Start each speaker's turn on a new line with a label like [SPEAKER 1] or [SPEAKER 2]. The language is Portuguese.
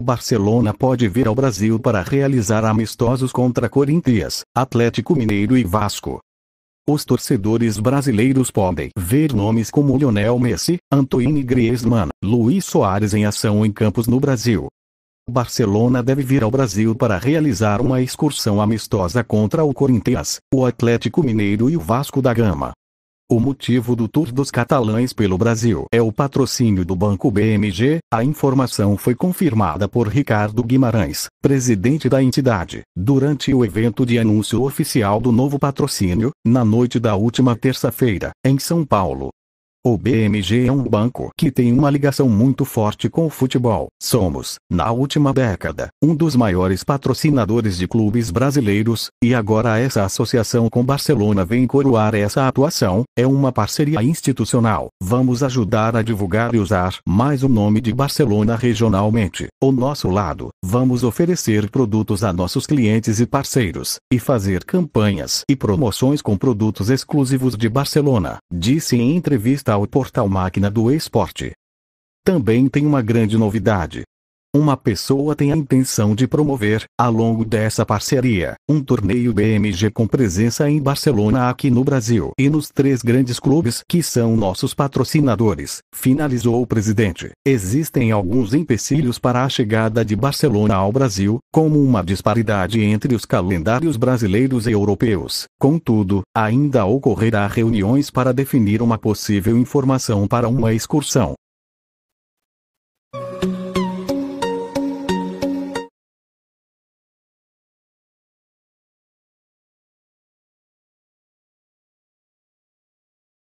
[SPEAKER 1] Barcelona pode vir ao Brasil para realizar amistosos contra Corinthians, Atlético Mineiro e Vasco. Os torcedores brasileiros podem ver nomes como Lionel Messi, Antoine Griezmann, Luiz Soares em ação em campos no Brasil. Barcelona deve vir ao Brasil para realizar uma excursão amistosa contra o Corinthians, o Atlético Mineiro e o Vasco da Gama. O motivo do tour dos catalães pelo Brasil é o patrocínio do Banco BMG. A informação foi confirmada por Ricardo Guimarães, presidente da entidade, durante o evento de anúncio oficial do novo patrocínio, na noite da última terça-feira, em São Paulo. O BMG é um banco que tem uma ligação muito forte com o futebol. Somos, na última década, um dos maiores patrocinadores de clubes brasileiros, e agora essa associação com Barcelona vem coroar essa atuação. É uma parceria institucional. Vamos ajudar a divulgar e usar mais o nome de Barcelona regionalmente. O nosso lado, vamos oferecer produtos a nossos clientes e parceiros, e fazer campanhas e promoções com produtos exclusivos de Barcelona, disse em entrevista está o portal Máquina do Esporte. Também tem uma grande novidade. Uma pessoa tem a intenção de promover, ao longo dessa parceria, um torneio BMG com presença em Barcelona, aqui no Brasil e nos três grandes clubes que são nossos patrocinadores, finalizou o presidente. Existem alguns empecilhos para a chegada de Barcelona ao Brasil, como uma disparidade entre os calendários brasileiros e europeus. Contudo, ainda ocorrerá reuniões para definir uma possível informação para uma excursão.